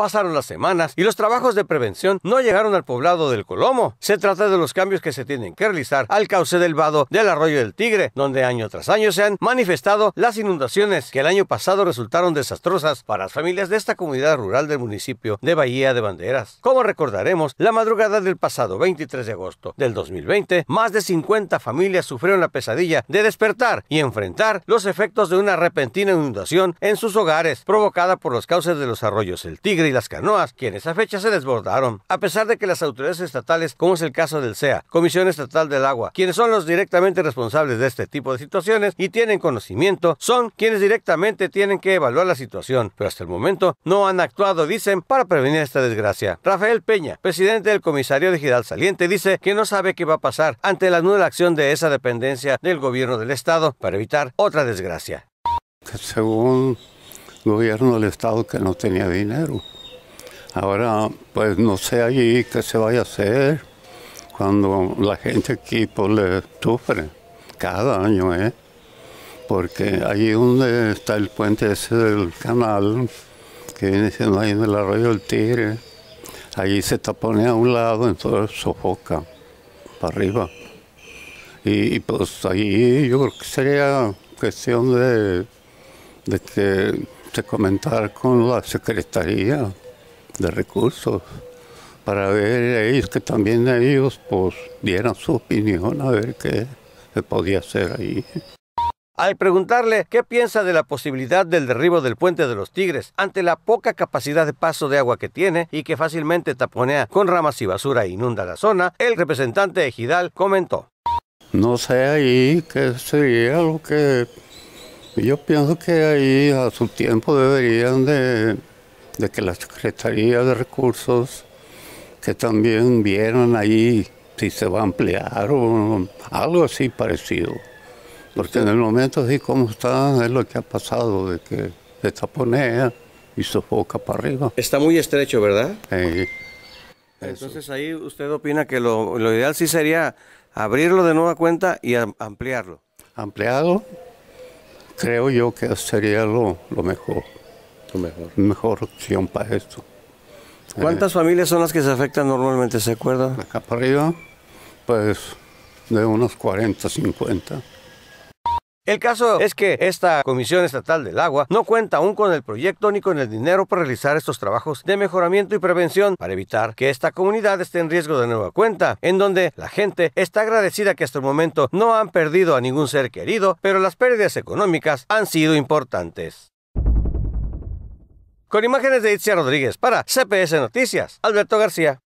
Pasaron las semanas y los trabajos de prevención no llegaron al poblado del Colomo. Se trata de los cambios que se tienen que realizar al cauce del vado del arroyo del Tigre, donde año tras año se han manifestado las inundaciones que el año pasado resultaron desastrosas para las familias de esta comunidad rural del municipio de Bahía de Banderas. Como recordaremos, la madrugada del pasado 23 de agosto del 2020, más de 50 familias sufrieron la pesadilla de despertar y enfrentar los efectos de una repentina inundación en sus hogares provocada por los cauces de los arroyos del Tigre las canoas, que en esa fecha se desbordaron, a pesar de que las autoridades estatales, como es el caso del CEA, Comisión Estatal del Agua, quienes son los directamente responsables de este tipo de situaciones y tienen conocimiento, son quienes directamente tienen que evaluar la situación, pero hasta el momento no han actuado, dicen, para prevenir esta desgracia. Rafael Peña, presidente del comisario de Saliente, dice que no sabe qué va a pasar ante la nueva acción de esa dependencia del gobierno del Estado para evitar otra desgracia. Según gobierno del Estado que no tenía dinero. Ahora, pues no sé allí qué se vaya a hacer cuando la gente aquí pues, le sufre cada año, ¿eh? Porque allí donde está el puente ese del canal, que viene siendo ahí en el arroyo del Tigre, allí se tapone a un lado, entonces sofoca para arriba. Y, pues ahí yo creo que sería cuestión de, de que se comentara con la secretaría de recursos para ver ellos que también ellos pues dieran su opinión a ver qué se podía hacer ahí. Al preguntarle qué piensa de la posibilidad del derribo del puente de los Tigres ante la poca capacidad de paso de agua que tiene y que fácilmente taponea con ramas y basura e inunda la zona, el representante Ejidal comentó. No sé ahí qué sería lo que yo pienso que ahí a su tiempo deberían de de que la Secretaría de Recursos, que también vieran ahí si se va a ampliar o algo así parecido. Porque en el momento así como está, es lo que ha pasado, de que se taponea y sofoca para arriba. Está muy estrecho, ¿verdad? Entonces ahí usted opina que lo, ideal sí sería abrirlo de nueva cuenta y ampliarlo. Ampliado, creo yo que sería lo, lo mejor mejor. mejor opción para esto. ¿Cuántas eh, familias son las que se afectan normalmente, se acuerdan? Acá para arriba, pues de unos 40, 50. El caso es que esta Comisión Estatal del Agua no cuenta aún con el proyecto ni con el dinero para realizar estos trabajos de mejoramiento y prevención para evitar que esta comunidad esté en riesgo de nueva cuenta, en donde la gente está agradecida que hasta el momento no han perdido a ningún ser querido, pero las pérdidas económicas han sido importantes. Con imágenes de Itzia Rodríguez para CPS Noticias, Alberto García.